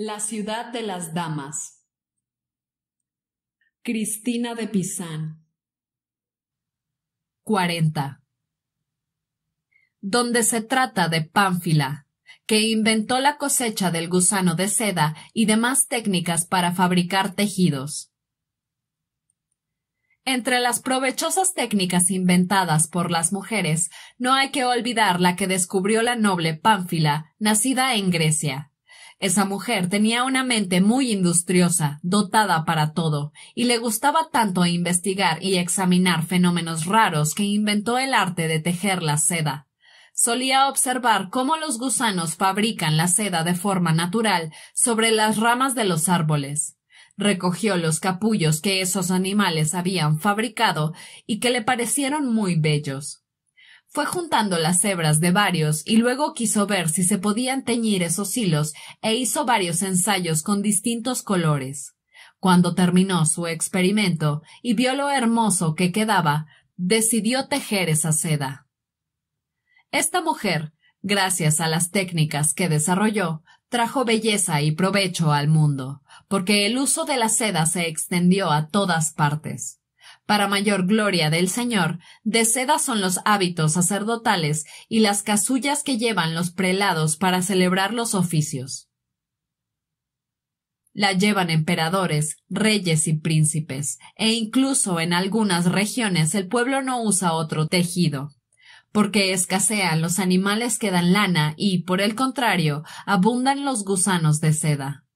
La ciudad de las damas. Cristina de Pizán. 40. Donde se trata de Pánfila, que inventó la cosecha del gusano de seda y demás técnicas para fabricar tejidos. Entre las provechosas técnicas inventadas por las mujeres, no hay que olvidar la que descubrió la noble Pánfila, nacida en Grecia. Esa mujer tenía una mente muy industriosa, dotada para todo, y le gustaba tanto investigar y examinar fenómenos raros que inventó el arte de tejer la seda solía observar cómo los gusanos fabrican la seda de forma natural sobre las ramas de los árboles. Recogió los capullos que esos animales habían fabricado y que le parecieron muy bellos. Fue juntando las hebras de varios y luego quiso ver si se podían teñir esos hilos e hizo varios ensayos con distintos colores. Cuando terminó su experimento y vio lo hermoso que quedaba, decidió tejer esa seda. Esta mujer, gracias a las técnicas que desarrolló, trajo belleza y provecho al mundo, porque el uso de la seda se extendió a todas partes. Para mayor gloria del Señor, de seda son los hábitos sacerdotales y las casullas que llevan los prelados para celebrar los oficios. La llevan emperadores, reyes y príncipes, e incluso en algunas regiones el pueblo no usa otro tejido, porque escasean los animales que dan lana y, por el contrario, abundan los gusanos de seda.